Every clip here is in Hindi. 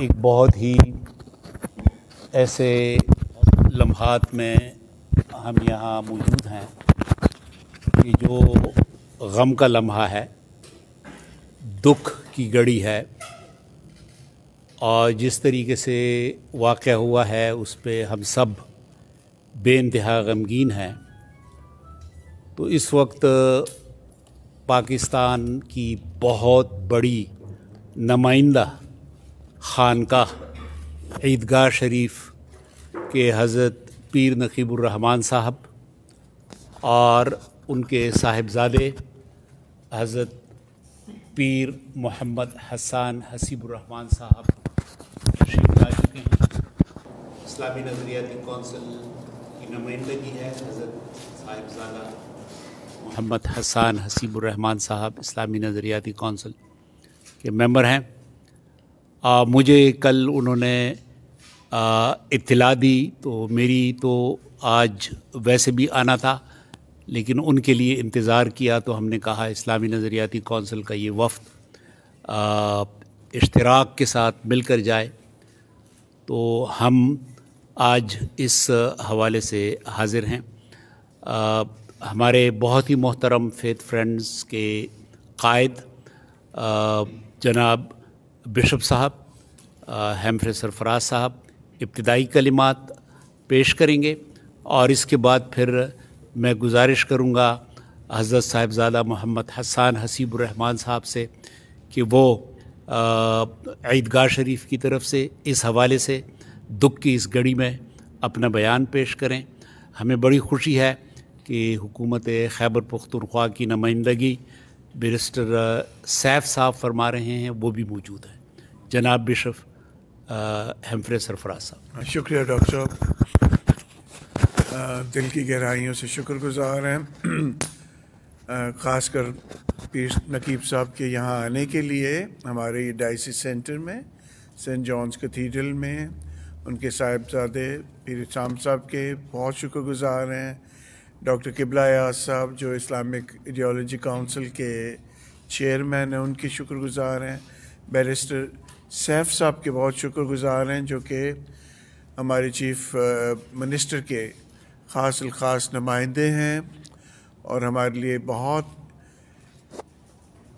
एक बहुत ही ऐसे लम्हात में हम यहाँ मौजूद हैं कि जो गम का लम्हा है दुख की घड़ी है और जिस तरीके से वाक़ हुआ है उस पर हम सब बेानतहा गमगीन हैं तो इस वक्त पाकिस्तान की बहुत बड़ी नुमाइंदा खानका ईदगाह शरीफ के हज़रत पीर नकीबुररहमान साहब और उनके साहिबजादे हज़रत पीर मोहम्मद हसान हसीबुररहमान साहब आ चुके हैं इस्लामी नजरियाती कौंसिल की नुमाइंदगी है हज़रत साहिबजादा मोहम्मद हसान हसीबुररहमान साहब इस्लामी नजरियाती कौंसिल के मेंबर हैं आ, मुझे कल उन्होंने इतला दी तो मेरी तो आज वैसे भी आना था लेकिन उनके लिए इंतज़ार किया तो हमने कहा इस्लामी नज़रियाती कौंसिल का ये वफद इश्तराक के साथ मिलकर जाए तो हम आज इस हवाले से हाज़िर हैं आ, हमारे बहुत ही मोहतरम फेथ फ्रेंड्स के कायद जनाब बिशप साहब हेमफ्रे सरफराज साहब इब्तदाई कलिमात पेश करेंगे और इसके बाद फिर मैं गुजारिश करूँगा हज़रत साहिबजादा मोहम्मद हसान हसीबरहमान साहब से कि वो ईदगाह शरीफ की तरफ से इस हवाले से दुख की इस घड़ी में अपना बयान पेश करें हमें बड़ी खुशी है कि हुकूमत खैबर पुख्तनख्वा की नुमाइंदगी बिरिस्टर सैफ साहब फरमा रहे हैं वो भी मौजूद हैं जनाब बिशप हमफ्रे सरफराज साहब शुक्रिया डॉक्टर साहब दिल की गहराइयों से शुक्रगुजार हैं ख़ासकर पीर नकीब साहब के यहाँ आने के लिए हमारे डायसिस सेंटर में सेंट जॉन्स कैथीड्रल में उनके साहिबजादे पीर शाम साहब के बहुत शुक्रगुजार हैं डॉक्टर किबला याज साहब जो इस्लामिक आइडियोलॉजी काउंसिल के चेयरमैन हैं उनके शुक्रगुजार हैं बैरिस्टर सैफ साहब के बहुत शुक्रगुजार हैं जो कि हमारे चीफ मिनिस्टर के ख़ास ख़ास नुमाइंदे हैं और हमारे लिए बहुत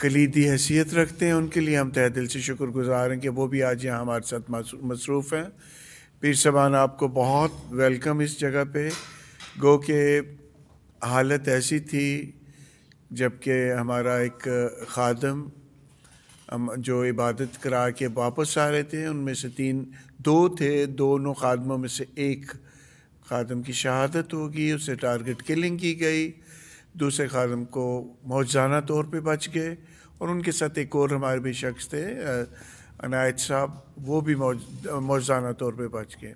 कलीदी हैसियत रखते हैं उनके लिए हम तह दिल से शुक्रगुजार हैं कि वो भी आज यहाँ हमारे साथ मसरूफ़ हैं पीर सबान आपको बहुत वेलकम इस जगह पे गो के हालत ऐसी थी जबकि हमारा एक खादम जो इबादत करा के वापस आ रहे थे उनमें से तीन दो थे दोनों खादमों में से एक खादम की शहादत होगी उसे टारगेट किलिंग की गई दूसरे खादम को मौजाना तौर पे बच गए और उनके साथ एक और हमारे भी शख्स थे अनायत साहब वो भी मौजाना तौर पे बच गए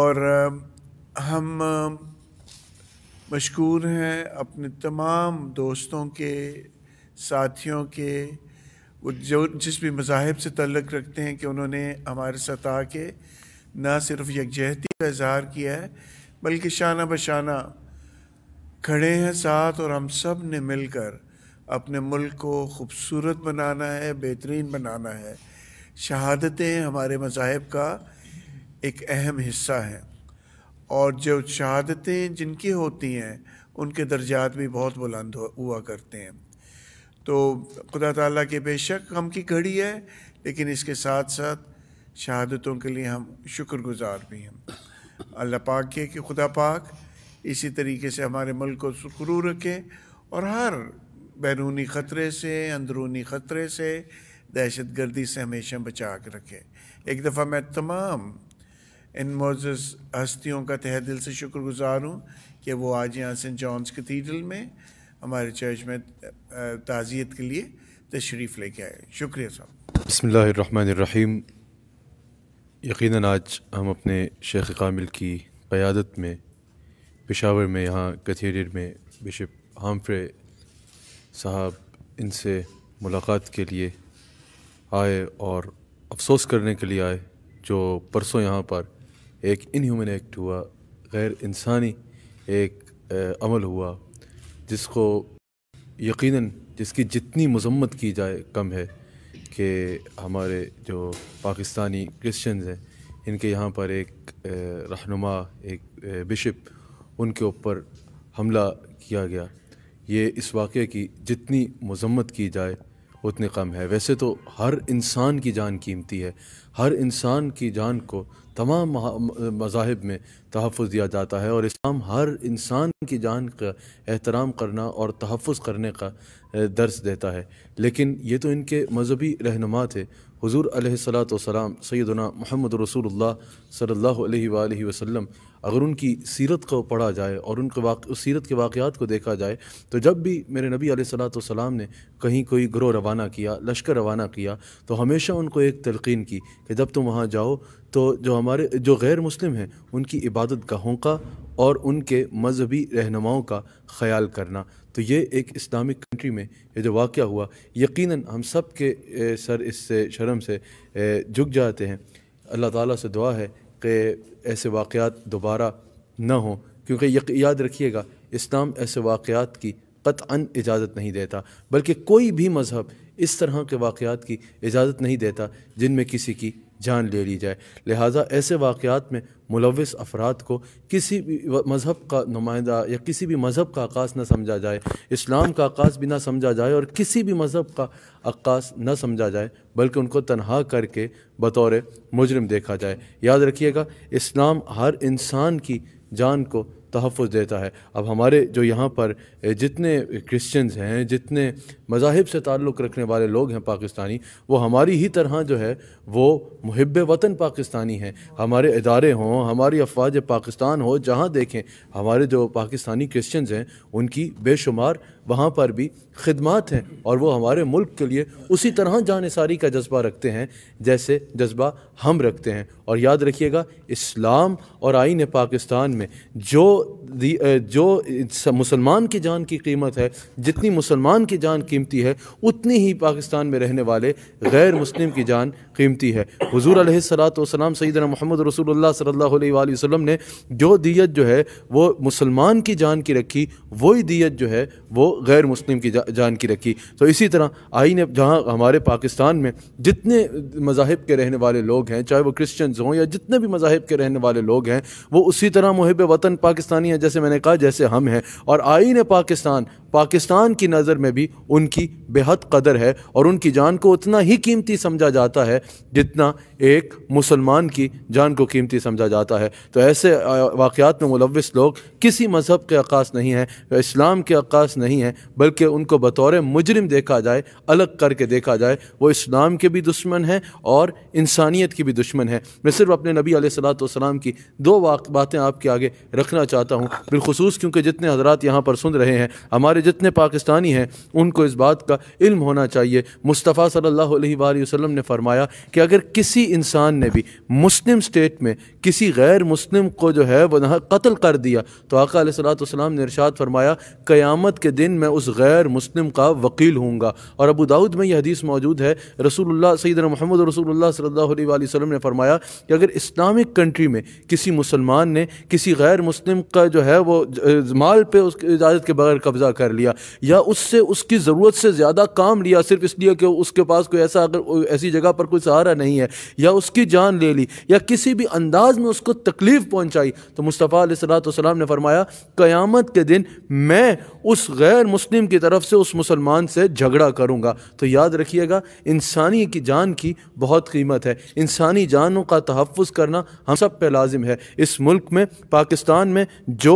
और हम मशहूर हैं अपने तमाम दोस्तों के साथियों के वो जो जिस भी मजाहब से तल्लक रखते हैं कि उन्होंने हमारे साथ आके ना सिर्फ यकजहती का इजहार किया है बल्कि शाना बशाना खड़े हैं साथ और हम सब ने मिलकर अपने मुल्क को खूबसूरत बनाना है बेहतरीन बनाना है शहादतें हमारे मज़ाहब का एक अहम हिस्सा हैं और जो शहादतें जिनकी होती हैं उनके दर्जात भी बहुत बुलंद हुआ करते हैं तो खुदा ताला के बेशक हम की घड़ी है लेकिन इसके साथ साथ शहादतों के लिए हम शुक्रगुजार भी हैं अल्लाह पाक के कि खुदा पाक इसी तरीके से हमारे मुल्क को सुखरू रखे और हर बैरूनी ख़तरे से अंदरूनी ख़तरे से दहशत गर्दी से हमेशा बचा के रखे एक दफ़ा मैं तमाम इन मोज़ हस्तियों का तह दिल से शुक्रगुजार हूँ कि वो आज यहाँ सेंट जॉन्स कथीडल में हमारे चर्च में ताज़ियत के लिए तशरीफ़ लेके आए शुक्रिया साहब बसमीम यकीन आज हम अपने शेख कामिल की क़्यादत में पेशावर में यहाँ कथेर में बिशप हामफ्रे साहब इनसे मुलाकात के लिए आए और अफसोस करने के लिए आए जो परसों यहाँ पर एक इनह्यूमन एक्ट हुआ गैर इंसानी एक अमल हुआ जिसको यकीनन जिसकी जितनी मजम्मत की जाए कम है कि हमारे जो पाकिस्तानी क्रिश्चियंस हैं इनके यहाँ पर एक रहनुमा एक बिशप उनके ऊपर हमला किया गया ये इस वाक़े की जितनी मजम्मत की जाए उतनी कम है वैसे तो हर इंसान की जान कीमती है हर इंसान की जान को तमाम मजाहब में तहफ़ दिया जाता है और इस्लाम हर इंसान की जान का एहतराम करना और तहफ़ करने का दर्स देता है लेकिन ये तो इनके मजहबी रहनुमा थे हजूर सलाम सैदना महमद रसूल सल्ला वसम अगर उनकी सीरत को पढ़ा जाए और उनके वाक़ उस सीरत के वाक़ात को देखा जाए तो जब भी मेरे नबी सलाम ने कहीं कोई ग्रोह रवाना किया लश्कर रवाना किया तो हमेशा उनको एक तलकिन की कि जब तुम वहाँ जाओ तो जो हमारे जो गैर मुस्लिम हैं उनकी इबादत गाहों का और उनके मजहबी रहनुमाओं का ख्याल करना तो ये एक इस्लामिक कंट्री में ये जो वाक़ हुआ यकीनन हम सब के सर इससे शर्म से झुक जाते हैं अल्लाह ताला से दुआ है कि ऐसे वाक़ात दोबारा ना हों क्योंकि याद रखिएगा इस्लाम ऐसे वाक़ात की कतअन इजाज़त नहीं देता बल्कि कोई भी मज़हब इस तरह के वाक़ात की इजाज़त नहीं देता जिनमें किसी की जान ले ली जाए लिहाजा ऐसे वाक़ात में मुलविस अफराद को किसी भी मज़हब का नुमाइंदा या किसी भी मज़हब का आकाश ना समझा जाए इस्लाम का आकाश भी ना समझा जाए और किसी भी मज़हब का आकाश ना समझा जाए बल्कि उनको तनहा करके बतौर मुजरम देखा जाए याद रखिएगा इस्लाम हर इंसान की जान को तहफ़ देता है अब हमारे जो यहाँ पर जितने क्रिश्चियंस हैं जितने मजाहब से ताल्लुक़ रखने वाले लोग हैं पाकिस्तानी वो हमारी ही तरह जो है वो मुहब वतन पाकिस्तानी हैं हमारे इदारे हों हमारी अफवाज पाकिस्तान हो जहाँ देखें हमारे जो पाकिस्तानी क्रिश्चियंस हैं उनकी बेशुमार वहाँ पर भी खदमात हैं और वो हमारे मुल्क के लिए उसी तरह जान सारी का जज्बा रखते हैं जैसे जज्बा हम रखते हैं और याद रखिएगा इस्लाम और आइन पाकिस्तान में जो जो मुसलमान की जान की कीमत है जितनी मुसलमान की जान कीमती है उतनी ही पाकिस्तान में रहने वाले गैर मुस्लिम की जान कीमती है हजूर सलातम सईद महमद रसूल सल्ला वसम ने जो दियत जो है वो मुसलमान की जान की रखी वही दियत जो है वो गैर मुस्लिम की जा, जान की रखी तो इसी तरह आइन जहाँ हमारे पाकिस्तान में जितने मजाहब के रहने वाले लोग हैं चाहे वो क्रिश्चियंस हों या जितने भी मजाहब के रहने वाले लोग हैं वो उसी तरह महब वतन पाकिस्तानी हैं जैसे मैंने कहा जैसे हम हैं और आइन पाकिस्तान पाकिस्तान की नज़र में भी उनकी बेहद कदर है और उनकी जान को उतना ही कीमती समझा जाता है जितना एक मुसलमान की जान को कीमती समझा जाता है तो ऐसे वाक़ात में मुलविस लोग किसी मज़हब के अक्स नहीं हैं इस्लाम के अक्स नहीं हैं हैं बल्कि उनको बतौर मुजरिम देखा जाए अलग करके देखा जाए वो इस्लाम के भी दुश्मन हैं और इंसानियत की भी दुश्मन है मैं सिर्फ अपने नबी सलाम की दो बातें आपके आगे रखना चाहता हूँ बिलखसूस क्योंकि जितने हजरात यहाँ पर सुन रहे हैं हमारे जितने पाकिस्तानी हैं उनको इस बात का इल्म होना चाहिए मुस्तफ़ा सल्ला वसम ने फरमाया कि अगर किसी इंसान ने भी मुस्लिम स्टेट में किसी गैर मुस्लिम को जो है वह कत्ल कर दिया तो आका सलाम ने इरशाद फरमाया क़यामत के दिन मैं उस गैर मुस्लिम का वकील हूँगा और अबू दाऊद में यह हदीस मौजूद है रसूलुल्लाह सैदना मोहम्मद रसूलुल्लाह सल्लल्लाहु अलैहि ने फरमाया कि अगर इस्लामिक कंट्री में किसी मुसलमान ने किसी गैर मुस्लिम का जो है वो माल पे उसकी इजाज़त के बगैर कब्ज़ा कर लिया या उससे उसकी ज़रूरत से ज़्यादा काम लिया सिर्फ इसलिए कि उसके पास कोई ऐसा अगर ऐसी जगह पर कोई सहारा नहीं है या उसकी जान ले ली या किसी भी अंदाज में उसको तकलीफ़ पहुँचाई तो मुस्तफ़ा सलाम ने फरमाया क़यामत के दिन मैं उस गैर गैर मुस्लिम की तरफ से उस मुसलमान से झगड़ा करूँगा तो याद रखिएगा इंसानी की जान की बहुत कीमत है इंसानी जानों का तहफ़ करना हम सब पे लाजिम है इस मुल्क में पाकिस्तान में जो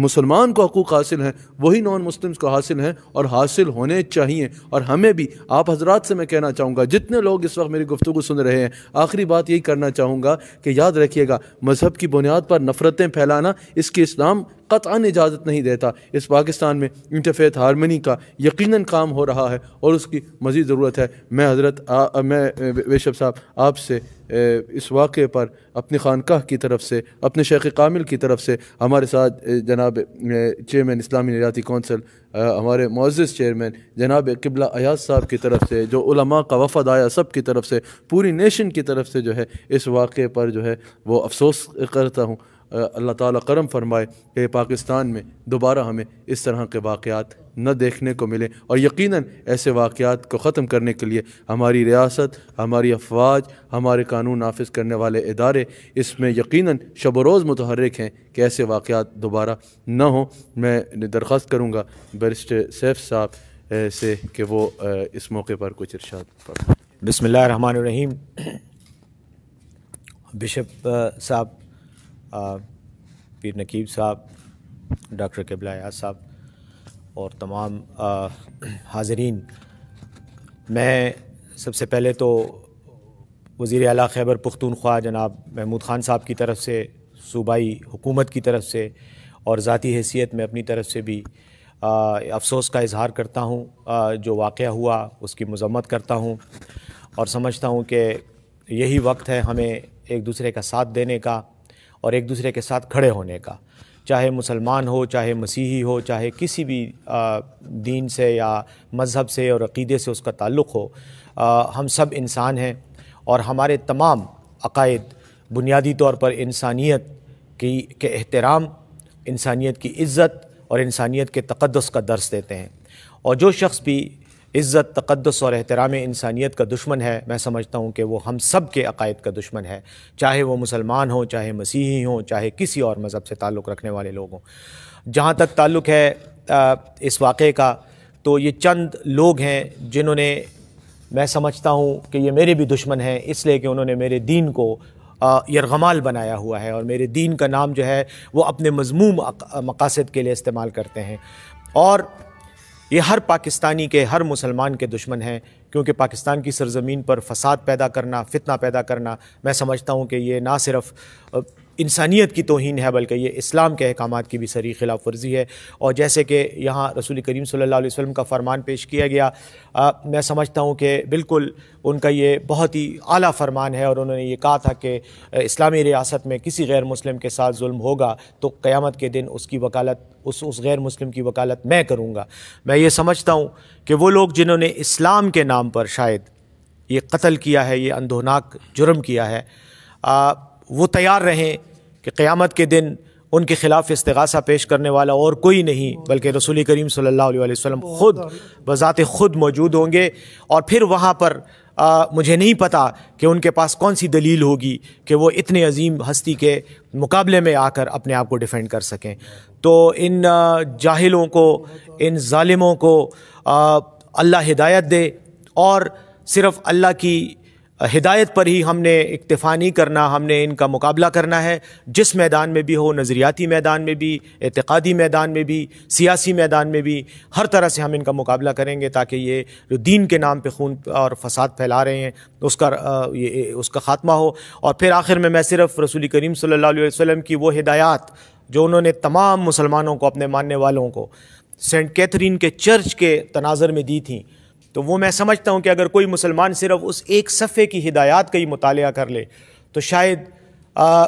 मुसलमान को हकूक़ हासिल हैं वही नॉन मुस्लिम्स को हासिल हैं और हासिल होने चाहिए और हमें भी आप हजरात से मैं कहना चाहूँगा जितने लोग इस वक्त मेरी गुफ्तु सुन रहे हैं आखिरी बात यही करना चाहूँगा कि याद रखिएगा मज़हब की बुनियाद पर नफ़रतें फैलाना इसकी इस्लाम कतान इजाज़त नहीं देता इस पाकिस्तान में इंटरफेथ हारमनी का यकीन काम हो रहा है और उसकी मज़ीद ज़रूरत है मैं हज़रत मैं वेशभ साहब आपसे इस वाक़े पर अपनी खानकाह की तरफ से अपने शेख कामिल की तरफ से हमारे साथ जनाब चेयरमैन इस्लामी निजाती कौंसल हमारे मोज़ चेयरमैन जनाब किबला अयाज साहब की तरफ से जो उलमा का वफद आया सब की तरफ से पूरी नेशन की तरफ से जो है इस वाक़े पर जो है वो अफसोस करता हूँ अल्लाह ताला करम फरमाए कि पाकिस्तान में दोबारा हमें इस तरह के वाकयात न देखने को मिले और यकीनन ऐसे वाक़ात को ख़त्म करने के लिए हमारी रियासत हमारी अफवाज हमारे कानून नाफिज करने वाले इदारे इसमें यकीनन शब रोज़ मतहरक हैं कि ऐसे वाकयात दोबारा न हों मैं दरख्वास्त करूँगा बैरिस्टर सैफ साहब से कि वो इस मौके पर कुछ इर्शाद पर बसमिल्लर रहीम बिशप साहब पीर नकीब साहब डॉक्टर कबला याज साहब और तमाम हाजरीन मैं सबसे पहले तो वज़ी अला खैबर पुख्तनख्वा जनाब महमूद ख़ान साहब की तरफ से सूबाई हुकूमत की तरफ से और ज़ाती हैसियत में अपनी तरफ से भी आ, अफसोस का इजहार करता हूँ जो वाक़ हुआ उसकी मजम्मत करता हूँ और समझता हूँ कि यही वक्त है हमें एक दूसरे का साथ देने का और एक दूसरे के साथ खड़े होने का चाहे मुसलमान हो चाहे मसीही हो चाहे किसी भी दीन से या मज़हब से और अक़ीदे से उसका ताल्लुक़ हो हम सब इंसान हैं और हमारे तमाम अकायद बुनियादी तौर पर इंसानियत की के अहतराम इंसानियत की इज़्ज़त और इंसानियत के तक़दस का दर्स देते हैं और जो शख्स भी इज़्ज़त तकदस और अहतराम इंसानियत का दुश्मन है मैं समझता हूँ कि वो हम सब के अकायद का दुश्मन है चाहे वो मुसलमान हों चाहे मसीही हों चाहे किसी और मज़हब से ताल्लुक़ रखने वाले लोग हों जहाँ तक ताल्लुक़ है इस वाक़े का तो ये चंद लोग हैं जिन्होंने मैं समझता हूँ कि ये मेरे भी दुश्मन हैं इसलिए कि उन्होंने मेरे दीन को यरगमाल बनाया हुआ है और मेरे दीन का नाम जो है वो अपने मजमूम मकासद के लिए इस्तेमाल करते हैं और ये हर पाकिस्तानी के हर मुसलमान के दुश्मन हैं क्योंकि पाकिस्तान की सरजमीन पर फसाद पैदा करना फितना पैदा करना मैं समझता हूँ कि ये ना सिर्फ़ इंसानियत की तोहन है बल्कि ये इस्लाम के अहकाम की भी सरी खिलाफ वर्जी है और जैसे कि यहाँ रसूल करीम सल्ला वसम का फरमान पेश किया गया आ, मैं समझता हूँ कि बिल्कुल उनका ये बहुत ही आला फरमान है और उन्होंने ये कहा था कि इस्लामी रियासत में किसी गैर मुस्लिम के साथ जुल्म होगा तो क़्यामत के दिन उसकी वकालत उस उस गैर मुस्लिम की वकालत मैं करूँगा मैं ये समझता हूँ कि वो लोग जिन्होंने इस्लाम के नाम पर शायद ये कत्ल किया है ये अंधोनाक जुर्म किया है आ, वो तैयार रहें कि क़्यामत के दिन उनके ख़िलाफ़ इसतगासा पेश करने वाला और कोई नहीं बल्कि रसूल करीम सल्लल्लाहु अलैहि वसल्लम ख़ुद बज़ात ख़ुद मौजूद होंगे और फिर वहाँ पर आ, मुझे नहीं पता कि उनके पास कौन सी दलील होगी कि वो इतने अजीम हस्ती के मुकाबले में आकर अपने आप को डिफेंड कर सकें तो इन जाहिलों को इन ालिमों को अल्लाह हिदायत दे और सिर्फ़ अल्लाह की हिदायत पर ही हमने इक्तफ़ा नहीं करना हमने इनका मुकाबला करना है जिस मैदान में भी हो नज़रियाती मैदान में भी एतक़ादी मैदान में भी सियासी मैदान में भी हर तरह से हम इनका मुकाबला करेंगे ताकि ये जो दीन के नाम पे खून और फसाद फैला रहे हैं उसका ये उसका ख़ात्मा हो और फिर आखिर में मैं सिर्फ़ रसूल करीम सल्ला वसम की वो हिदायत जो उन्होंने तमाम मुसलमानों को अपने मानने वालों को सेंट कैथरीन के चर्च के तनाज़र में दी थी तो वो मैं समझता हूँ कि अगर कोई मुसलमान सिर्फ उस एक सफ़े की हिदायत का ही मुताल कर ले तो शायद आ,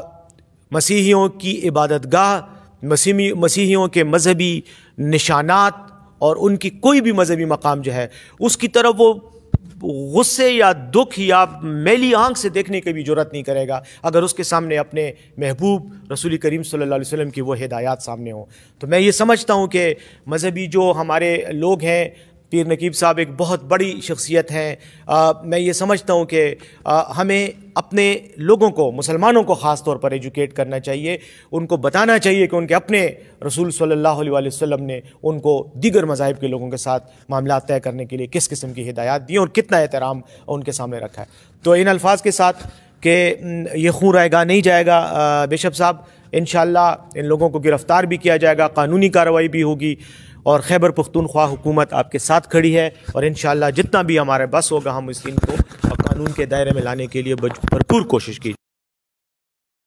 मसीहियों की इबादत गाह मसी मसीहियों के मजहबी निशानात और उनकी कोई भी मजहबी मकाम जो है उसकी तरफ वो गुस्से या दुख या मैली आंख से देखने की भी जरूरत नहीं करेगा अगर उसके सामने अपने महबूब रसूल करीम सल्लल्लाहु अलैहि वसल्लम की वो हिदायत सामने हो तो मैं ये समझता हूँ कि मजहबी जो हमारे लोग हैं पीर नकीब साहब एक बहुत बड़ी शख्सियत हैं मैं ये समझता हूँ कि हमें अपने लोगों को मुसलमानों को ख़ास तौर पर एजुकेट करना चाहिए उनको बताना चाहिए कि उनके अपने रसूल सल्लल्लाहु अलैहि वसल्लम ने उनको दीगर मज़ाहब के लोगों के साथ मामला तय करने के लिए किस किस्म की हिदायत दी और कितना एहतराम उनके सामने रखा है तो इन अल्फाज के साथ कि ये खून रहेगा नहीं जाएगा बेशप साहब इन इन लोगों को गिरफ़्तार भी किया जाएगा कानूनी कार्रवाई भी होगी और खैबर पुख्तनख्वा हुकूमत आपके साथ खड़ी है और इन जितना भी हमारे बस होगा हम इस दिन को कानून के दायरे में लाने के लिए भरपूर कोशिश की